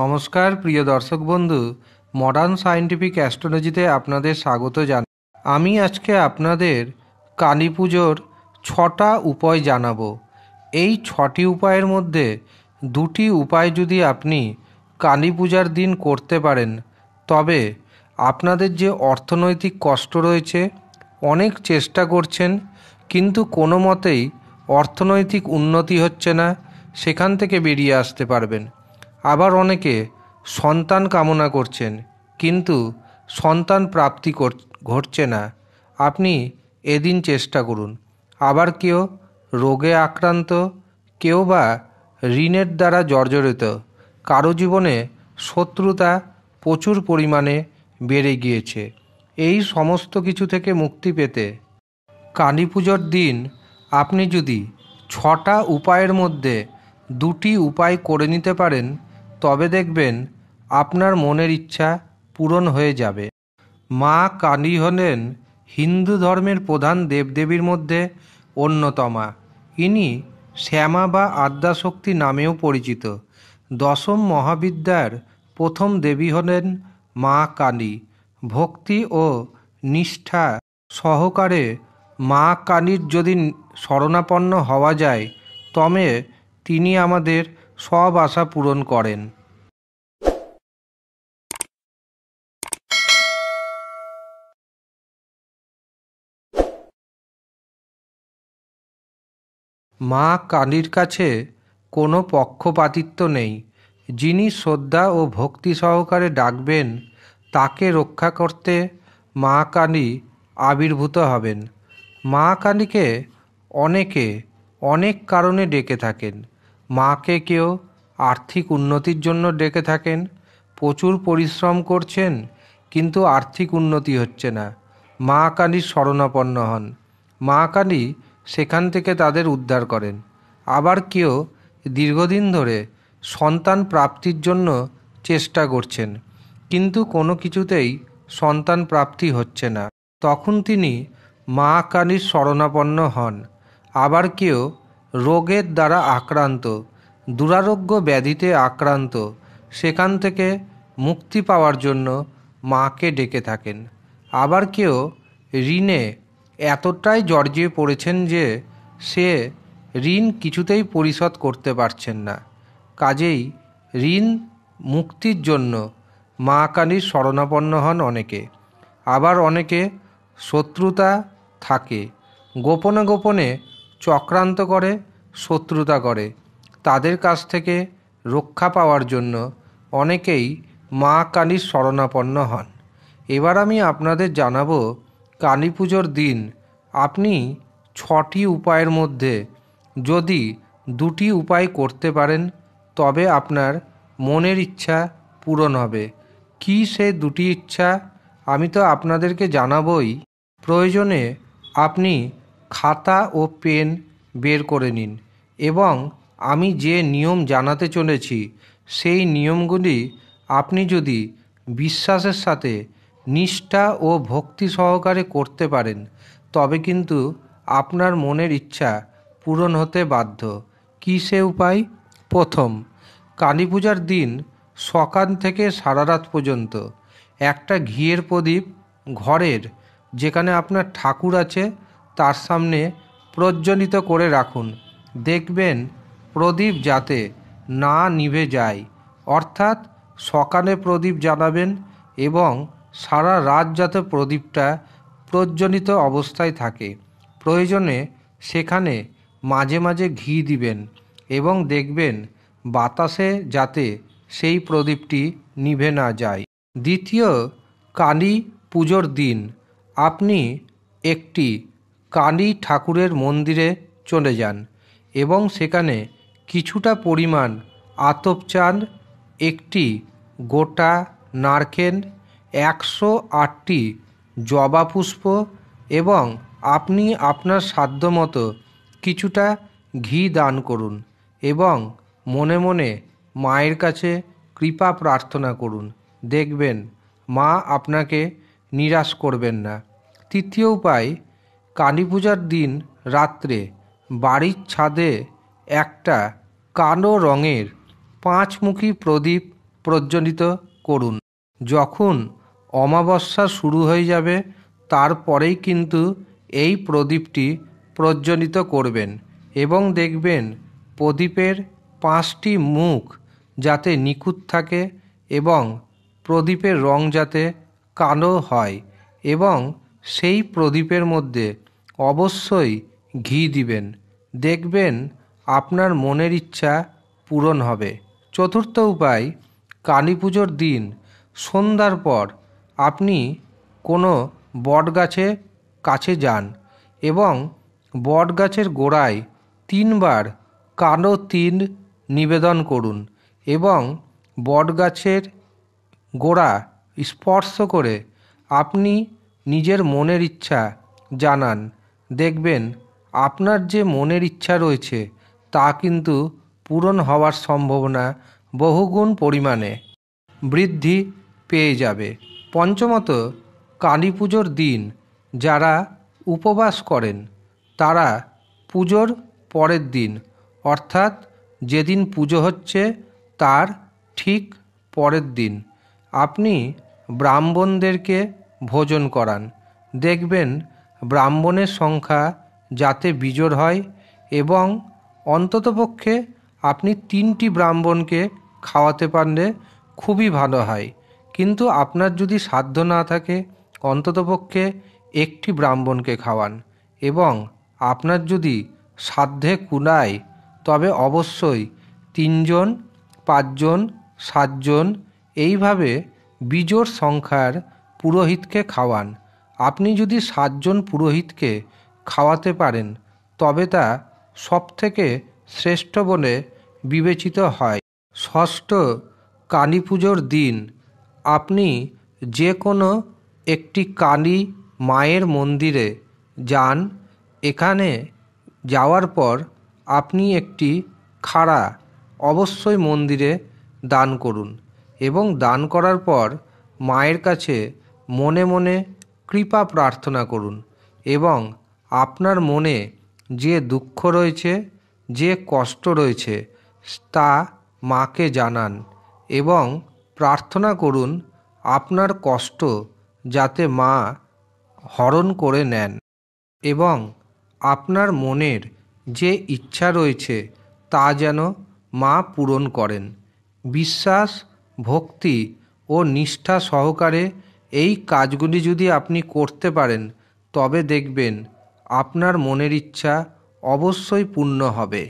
নমস্কার প্রিয় দর্শক বন্ধু মডার্ন সায়েন্টিফিক অ্যাস্ট্রোলজিতে আপনাদের স্বাগত জান আমি আজকে আপনাদের কালী পুজোর ছটা উপায় জানাবো এই ছটি উপায়ের মধ্যে দুটি উপায় যদি আপনি কালী পূজার দিন করতে পারেন তবে আপনাদের যে অর্থনৈতিক কষ্ট রয়েছে অনেক চেষ্টা করছেন কিন্তু কোনো মতেই অর্থনৈতিক উন্নতি হচ্ছে না সেখান থেকে বেরিয়ে আসতে পারবেন আবার অনেকে সন্তান কামনা করছেন কিন্তু সন্তান প্রাপ্তি ঘটছে না আপনি এদিন চেষ্টা করুন আবার কেউ রোগে আক্রান্ত কেউ বা ঋণের দ্বারা জর্জরিত কারো জীবনে শত্রুতা প্রচুর পরিমাণে বেড়ে গিয়েছে এই সমস্ত কিছু থেকে মুক্তি পেতে কালী পুজোর দিন আপনি যদি ছটা উপায়ের মধ্যে দুটি উপায় করে নিতে পারেন তবে দেখবেন আপনার মনের ইচ্ছা পূরণ হয়ে যাবে মা কালী হলেন হিন্দু ধর্মের প্রধান দেবদেবীর মধ্যে অন্যতমা ইনি শ্যামা বা আদ্যাশক্তি নামেও পরিচিত দশম মহাবিদ্যার প্রথম দেবী হলেন মা কালী ভক্তি ও নিষ্ঠা সহকারে মা কালীর যদি শরণাপন্ন হওয়া যায় তবে তিনি আমাদের সব আশা পূরণ করেন মা কালীর কাছে কোনো পক্ষপাতিত্ব নেই যিনি শ্রদ্ধা ও ভক্তি সহকারে ডাকবেন তাকে রক্ষা করতে মা কালী আবির্ভূত হবেন মা কালীকে অনেকে অনেক কারণে ডেকে থাকেন মাকে কেউ আর্থিক উন্নতির জন্য ডেকে থাকেন প্রচুর পরিশ্রম করছেন কিন্তু আর্থিক উন্নতি হচ্ছে না মা কালীর শরণাপন্ন হন মা কালী সেখান থেকে তাদের উদ্ধার করেন আবার কেউ দীর্ঘদিন ধরে সন্তান প্রাপ্তির জন্য চেষ্টা করছেন কিন্তু কোনো কিছুতেই সন্তান প্রাপ্তি হচ্ছে না তখন তিনি মা কালীর শরণাপন্ন হন আবার কেউ রোগের দ্বারা আক্রান্ত দুরারোগ্য ব্যাধিতে আক্রান্ত সেখান থেকে মুক্তি পাওয়ার জন্য মাকে ডেকে থাকেন আবার কেউ ঋণে এতটাই জর্জিয়ে পড়েছেন যে সে ঋণ কিছুতেই পরিশোধ করতে পারছেন না কাজেই ঋণ মুক্তির জন্য মা কালীর শরণাপন্ন হন অনেকে আবার অনেকে শত্রুতা থাকে গোপনে গোপনে চক্রান্ত করে শত্রুতা করে তাদের কাছ থেকে রক্ষা পাওয়ার জন্য অনেকেই মা কালীর শরণাপন্ন হন এবার আমি আপনাদের জানাব কালী পুজোর দিন আপনি ছটি উপায়ের মধ্যে যদি দুটি উপায় করতে পারেন তবে আপনার মনের ইচ্ছা পূরণ হবে কি সে দুটি ইচ্ছা আমি তো আপনাদেরকে জানাবই প্রয়োজনে আপনি খাতা ও পেন বের করে নিন এবং আমি যে নিয়ম জানাতে চলেছি সেই নিয়মগুলি আপনি যদি বিশ্বাসের সাথে নিষ্ঠা ও ভক্তি সহকারে করতে পারেন তবে কিন্তু আপনার মনের ইচ্ছা পূরণ হতে বাধ্য কী সে উপায় প্রথম কালী পূজার দিন সকাল থেকে সারা রাত পর্যন্ত একটা ঘিয়ের প্রদীপ ঘরের যেখানে আপনার ঠাকুর আছে তার সামনে প্রজ্জ্বলিত করে রাখুন দেখবেন প্রদীপ যাতে না নিভে যায় অর্থাৎ সকালে প্রদীপ জ্বালাবেন এবং সারা রাত যাতে প্রদীপটা প্রজ্জ্বলিত অবস্থায় থাকে প্রয়োজনে সেখানে মাঝে মাঝে ঘি দিবেন এবং দেখবেন বাতাসে যাতে সেই প্রদীপটি নিভে না যায় দ্বিতীয় কালী পুজোর দিন আপনি একটি কালী ঠাকুরের মন্দিরে চলে যান এবং সেখানে কিছুটা পরিমাণ আতপ চাল একটি গোটা নারকেল একশো আটটি জবা পুষ্প এবং আপনি আপনার সাধ্য মতো কিছুটা ঘি দান করুন এবং মনে মনে মায়ের কাছে কৃপা প্রার্থনা করুন দেখবেন মা আপনাকে নিরাশ করবেন না তৃতীয় উপায় কালী পূজার দিন রাত্রে বাড়ির ছাদে একটা কালো রঙের পাঁচমুখী প্রদীপ প্রজ্বলিত করুন যখন অমাবস্যা শুরু হয়ে যাবে তারপরেই কিন্তু এই প্রদীপটি প্রজ্বলিত করবেন এবং দেখবেন প্রদীপের পাঁচটি মুখ যাতে নিখুঁত থাকে এবং প্রদীপের রং যাতে কালো হয় এবং সেই প্রদীপের মধ্যে অবশ্যই ঘি দিবেন দেখবেন আপনার মনের ইচ্ছা পূরণ হবে চতুর্থ উপায় কালী পুজোর দিন সন্ধ্যার পর আপনি কোনো বটগাছে কাছে যান এবং বটগাছের গোড়ায় তিনবার কালো তিন নিবেদন করুন এবং বটগাছের গোড়া স্পর্শ করে আপনি নিজের মনের ইচ্ছা জানান দেখবেন আপনার যে মনের ইচ্ছা রয়েছে তা কিন্তু পূরণ হওয়ার সম্ভাবনা বহুগুণ পরিমাণে বৃদ্ধি পেয়ে যাবে পঞ্চমত কালী পুজোর দিন যারা উপবাস করেন তারা পুজোর পরের দিন অর্থাৎ যেদিন পুজো হচ্ছে তার ঠিক পরের দিন আপনি ব্রাহ্মণদেরকে ভোজন করান দেখবেন ব্রাহ্মণের সংখ্যা যাতে বিজোড় হয় এবং অন্ততপক্ষে আপনি তিনটি ব্রাহ্মণকে খাওয়াতে পারলে খুবই ভালো হয় কিন্তু আপনার যদি সাধ্য না থাকে অন্ততপক্ষে একটি ব্রাহ্মণকে খাওয়ান এবং আপনার যদি সাধ্যে কুলায় তবে অবশ্যই তিনজন পাঁচজন সাতজন এইভাবে বিজোড় সংখ্যার পুরোহিতকে খাওয়ান আপনি যদি সাতজন পুরোহিতকে খাওয়াতে পারেন তবে তা সবথেকে শ্রেষ্ঠ বলে বিবেচিত হয় ষষ্ঠ কালী পুজোর দিন আপনি যে কোনো একটি কালী মায়ের মন্দিরে যান এখানে যাওয়ার পর আপনি একটি খাড়া অবশ্যই মন্দিরে দান করুন এবং দান করার পর মায়ের কাছে মনে মনে কৃপা প্রার্থনা করুন এবং আপনার মনে যে দুঃখ রয়েছে যে কষ্ট রয়েছে তা মাকে জানান এবং প্রার্থনা করুন আপনার কষ্ট যাতে মা হরণ করে নেন এবং আপনার মনের যে ইচ্ছা রয়েছে তা যেন মা পূরণ করেন বিশ্বাস ভক্তি ও নিষ্ঠা সহকারে এই কাজগুলি যদি আপনি করতে পারেন তবে দেখবেন আপনার মনের ইচ্ছা অবশ্যই পূর্ণ হবে